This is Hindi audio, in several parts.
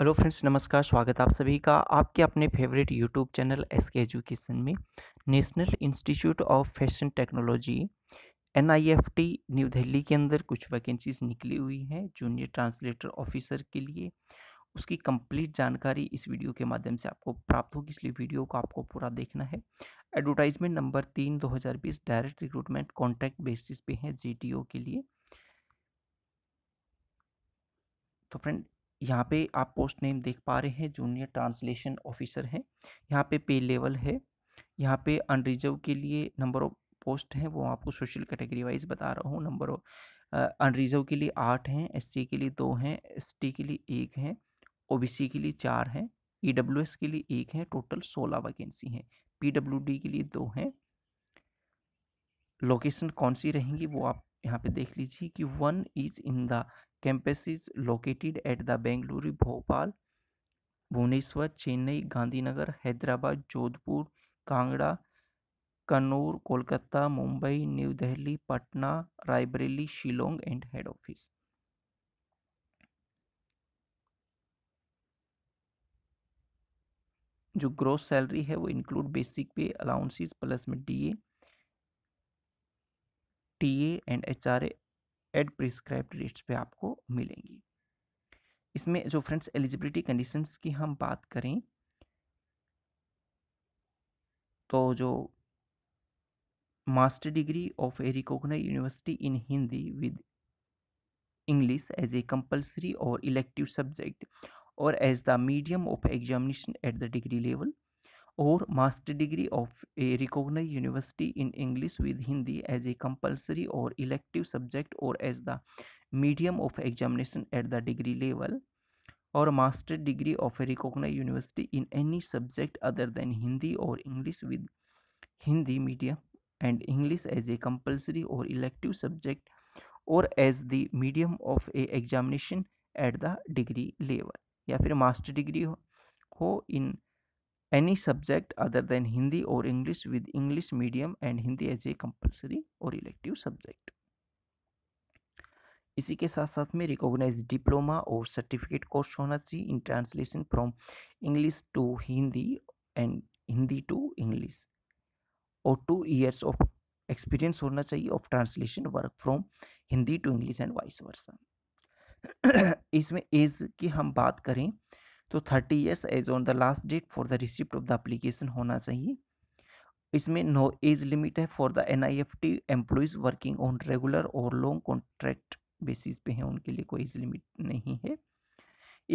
हेलो फ्रेंड्स नमस्कार स्वागत आप सभी का आपके अपने favourite YouTube channel S K education में National Institute of Fashion Technology in New Delhi के अंदर कुछ वैकेंसीज निकली हुई हैं जूनियर ट्रांसलेटर ऑफिसर के लिए उसकी कंप्लीट जानकारी इस वीडियो के माध्यम से आपको प्राप्त होगी इसलिए वीडियो को आपको पूरा देखना है एडवर्टाइजमेंट नंबर तीन दो हज़ार बीस डायरेक्ट रिक्रूटमेंट कॉन्ट्रैक्ट बेसिस पे है जी के लिए तो फ्रेंड यहाँ पे आप पोस्ट नेम देख पा रहे हैं जूनियर ट्रांसलेशन ऑफिसर हैं यहाँ पे पे लेवल है यहाँ पे अनरिजर्व के लिए नंबर ऑफ पोस्ट हैं वो आपको सोशल कैटेगरी वाइज बता रहा हूँ नंबर ऑफ अनरिजर्व के लिए आठ हैं एस के लिए दो हैं एस के लिए एक हैं ओ के लिए चार हैं ई e के लिए एक हैं टोटल सोलह वैकेंसी हैं पी के लिए दो हैं लोकेशन कौन सी रहेंगी वो आप यहाँ पे देख लीजिए कि one is in the campus is located at the Bengaluru Bhopal Bhubaneswar Chennai Gandhinagar Hyderabad Jodhpur Kangra Kannur Kolkata Mumbai New Delhi Patna Raebareli Shillong and head office जो ग्रोस सैलरी है वो include basic pay allowances plus में DA TA and HRA at prescribe rates पे आपको मिलेंगी इसमें जो फ्रेंड्स एलिजिबिलिटी कंडीशंस की हम बात करें तो जो master degree of a recognised university in Hindi with English as a compulsory और इलेक्टिव सब्जेक्ट और as the medium of examination at the degree level और master degree of a recognise university in English with Hindi as a compulsory और इलेक्टिव सब्जेक्ट और as the medium of examination at the degree level और master degree of a recognise university in any subject other than Hindi और English with Hindi medium and English as a compulsory और इलेक्टिव सब्जेक्ट और as the medium of a examination at the degree level या फिर मास्टर डिग्री हो in any subject other than Hindi और English with English medium and Hindi as a compulsory और elective सब्जेक्ट इसी के साथ साथ में रिकॉग्नाइज डिप्लोमा और सर्टिफिकेट कोर्स होना चाहिए in translation from English to Hindi and Hindi to English और टू ईयर्स ऑफ एक्सपीरियंस होना चाहिए of translation work from Hindi to English and vice versa इसमें एज की हम बात करें तो thirty years age on the last date for the receipt of the application होना चाहिए इसमें नो एज लिमिट है for the N I F T employees working on regular और लॉन्ग कॉन्ट्रैक्ट बेसिस पे हैं उनके लिए कोई एज लिमिट नहीं है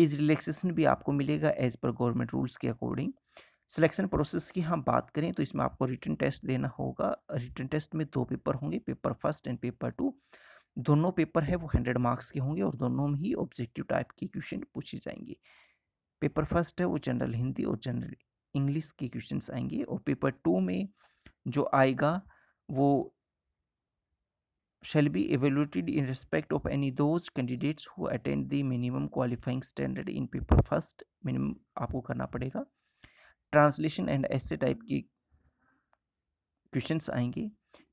एज रिलैक्सेशन भी आपको मिलेगा एज पर गवर्नमेंट रूल्स के अकॉर्डिंग सिलेक्शन प्रोसेस की हम बात करें तो इसमें आपको रिटर्न टेस्ट देना होगा रिटर्न टेस्ट में दो पेपर होंगे paper first and paper two दोनों पेपर है वो हंड्रेड मार्क्स के होंगे और दोनों में ही ऑब्जेक्टिव टाइप के क्वेश्चन पूछे जाएंगे पेपर फर्स्ट है वो जनरल हिंदी और जनरल इंग्लिश के क्वेश्चंस आएंगे और पेपर टू में जो आएगा वो shall be evaluated in respect of any those candidates who attend the minimum qualifying standard in paper first minimum आपको करना पड़ेगा ट्रांसलेशन एंड ऐसे टाइप के क्वेश्चंस आएंगे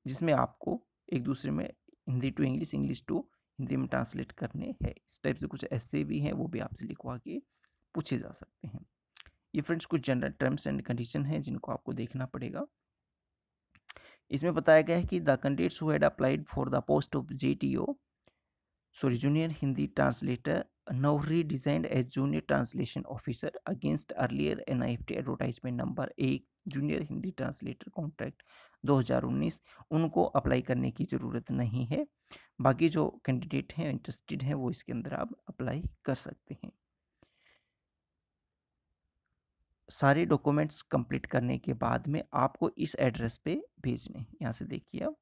जिसमें आपको एक दूसरे में Hindi to English English to Hindi में ट्रांसलेट करने हैं इस टाइप से कुछ ऐसे भी हैं वो भी आपसे लिखवा के पूछे जा सकते हैं ये फ्रेंड्स कुछ जनरल टर्म्स एंड कंडीशन हैं जिनको आपको देखना पड़ेगा इसमें बताया गया है कि the candidates who'd applied for the post of J T O sorry junior Hindi translator junior translation officer against earlier N I F T advertisement number एक जूनियर हिंदी ट्रांसलेटर कॉन्ट्रैक्ट 2019 उनको अप्लाई करने की ज़रूरत नहीं है बाकी जो कैंडिडेट हैं इंटरेस्टेड हैं वो इसके अंदर आप अप्लाई कर सकते हैं सारे डॉक्यूमेंट्स कंप्लीट करने के बाद में आपको इस एड्रेस पे भेजने यहाँ से देखिए आप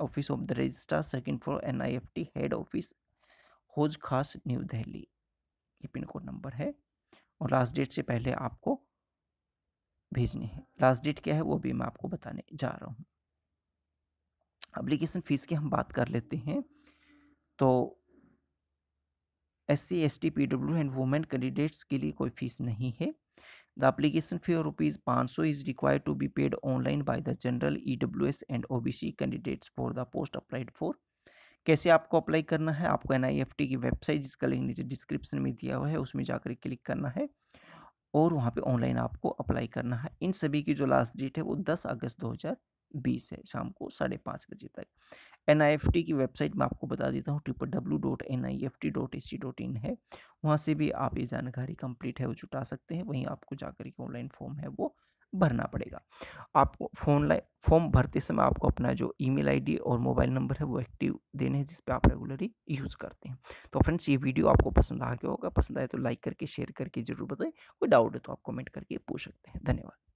office of the registrar second floor and head office Hauz Khas new Delhi ये पिन कोड नंबर है और लास्ट डेट से पहले आपको भेजने हैं लास्ट डेट क्या है वो भी मैं आपको बताने जा रहा हूँ अप्लीकेशन फ़ीस की हम बात कर लेते हैं तो S C S T P W and women candidates के लिए कोई फीस नहीं है the application fee of rupees 500 is required to be paid online by the general EWS and OBC candidates for the post applied for कैसे आपको अप्लाई करना है आपको एन की वेबसाइट जिसका लिंक नीचे डिस्क्रिप्शन में दिया हुआ है उसमें जाकर क्लिक करना है और वहाँ पे ऑनलाइन आपको अप्लाई करना है इन सभी की जो लास्ट डेट है वो 10 अगस्त 2020 है शाम को साढ़े पाँच बजे तक एन की वेबसाइट में आपको बता देता हूँ triple W dot N I F T dot A C dot in है वहाँ से भी आप ये जानकारी कंप्लीट है वो जुटा सकते हैं वहीं आपको जाकर के ऑनलाइन फॉर्म है वो भरना पड़ेगा आपको फोन लाइन फॉर्म भरते समय आपको अपना जो ईमेल आईडी और मोबाइल नंबर है वो एक्टिव देने हैं जिस पे आप रेगुलरली यूज़ करते हैं तो फ्रेंड्स ये वीडियो आपको पसंद आ गया होगा पसंद आए तो लाइक करके शेयर करके जरूर बताएं कोई डाउट है तो आप कमेंट करके पूछ सकते हैं धन्यवाद